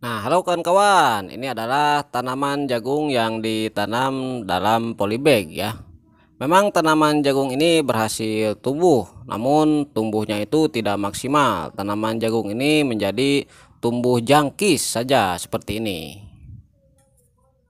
Nah, halo kawan-kawan. Ini adalah tanaman jagung yang ditanam dalam polybag ya. Memang tanaman jagung ini berhasil tumbuh, namun tumbuhnya itu tidak maksimal. Tanaman jagung ini menjadi tumbuh jangkis saja seperti ini.